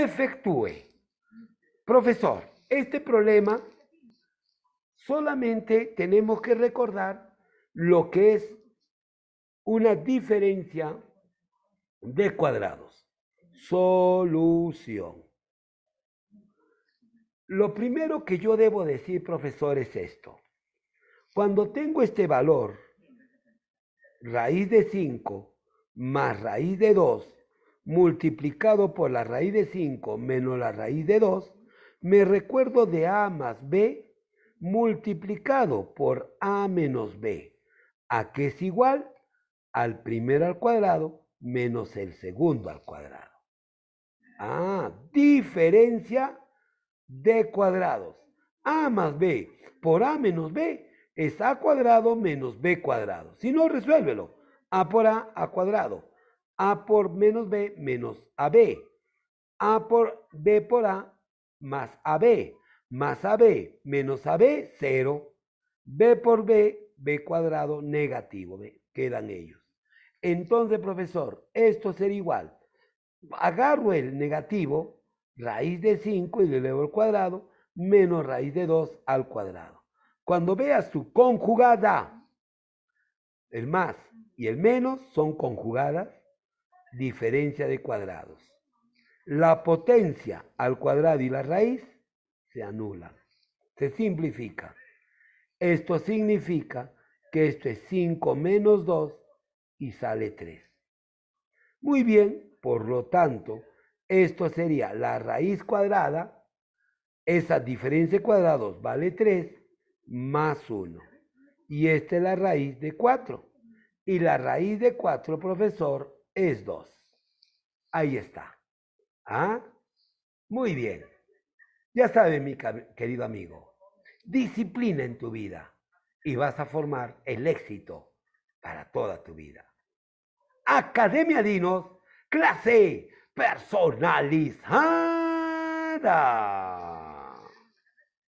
efectúe. Profesor, este problema solamente tenemos que recordar lo que es una diferencia de cuadrados. Solución. Lo primero que yo debo decir, profesor, es esto. Cuando tengo este valor, raíz de 5 más raíz de 2, multiplicado por la raíz de 5 menos la raíz de 2, me recuerdo de A más B multiplicado por A menos B, a que es igual al primero al cuadrado menos el segundo al cuadrado. Ah, diferencia de cuadrados. A más B por A menos B es A cuadrado menos B cuadrado. Si no, resuélvelo. A por A, A cuadrado a por menos B menos AB. A por B por A más AB. Más AB menos AB, cero. B por B, B cuadrado negativo. Quedan ellos. Entonces, profesor, esto será igual. Agarro el negativo, raíz de 5 y le elevo al cuadrado, menos raíz de 2 al cuadrado. Cuando veas su conjugada, el más y el menos son conjugadas diferencia de cuadrados. La potencia al cuadrado y la raíz se anula. se simplifica. Esto significa que esto es 5 menos 2 y sale 3. Muy bien, por lo tanto, esto sería la raíz cuadrada, esa diferencia de cuadrados vale 3 más 1. Y esta es la raíz de 4. Y la raíz de 4, profesor, es 2. Ahí está. ¿Ah? Muy bien. Ya sabe mi querido amigo, disciplina en tu vida y vas a formar el éxito para toda tu vida. Academia Dinos, clase personalizada.